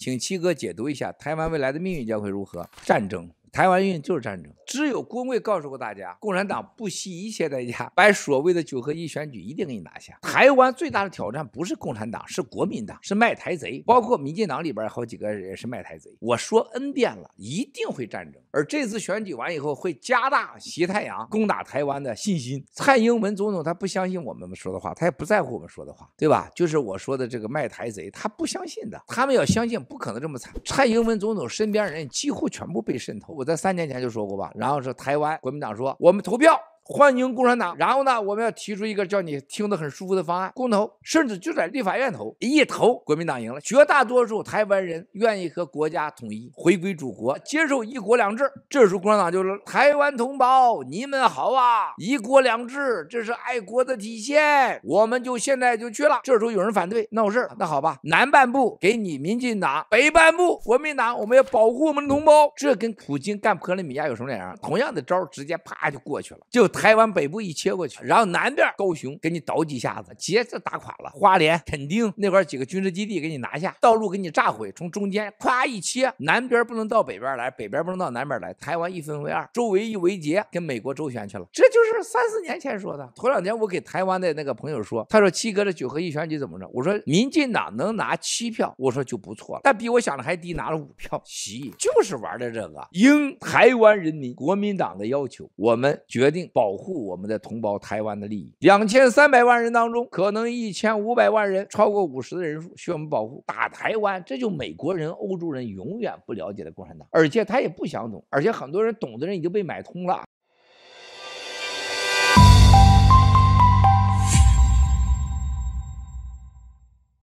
请七哥解读一下台湾未来的命运将会如何？战争。台湾运就是战争，只有郭会告诉过大家，共产党不惜一切代价把所谓的九合一选举一定给你拿下。台湾最大的挑战不是共产党，是国民党，是卖台贼，包括民进党里边好几个也是卖台贼。我说 n 遍了，一定会战争。而这次选举完以后，会加大习太阳攻打台湾的信心。蔡英文总统他不相信我们说的话，他也不在乎我们说的话，对吧？就是我说的这个卖台贼，他不相信的。他们要相信，不可能这么惨。蔡英文总统身边人几乎全部被渗透。我在三年前就说过吧，然后是台湾国民党说我们投票。欢迎共产党。然后呢，我们要提出一个叫你听得很舒服的方案，公投，甚至就在立法院投，一投国民党赢了。绝大多数台湾人愿意和国家统一，回归祖国，接受一国两制。这时候共产党就说：“台湾同胞，你们好啊！一国两制这是爱国的体现，我们就现在就去了。”这时候有人反对闹事那好吧，南半部给你民进党，北半部国民党，我们要保护我们的同胞。这跟普京干波利米亚有什么两样？同样的招，直接啪就过去了，就。台湾北部一切过去，然后南边高雄给你捣几下子，接着打垮了。花莲、垦丁那块几个军事基地给你拿下，道路给你炸毁，从中间咵一切。南边不能到北边来，北边不能到南边来，台湾一分为二，周围一围结，跟美国周旋去了。这就是三四年前说的。头两天我给台湾的那个朋友说，他说七哥的九合一选举怎么着？我说民进党能拿七票，我说就不错了，但比我想的还低，拿了五票。习就是玩的这个。应台湾人民国民党的要求，我们决定。保护我们的同胞台湾的利益，两千三百万人当中，可能一千五百万人超过五十的人数需要我们保护，打台湾，这就美国人、欧洲人永远不了解的共产党，而且他也不想懂，而且很多人懂的人已经被买通了。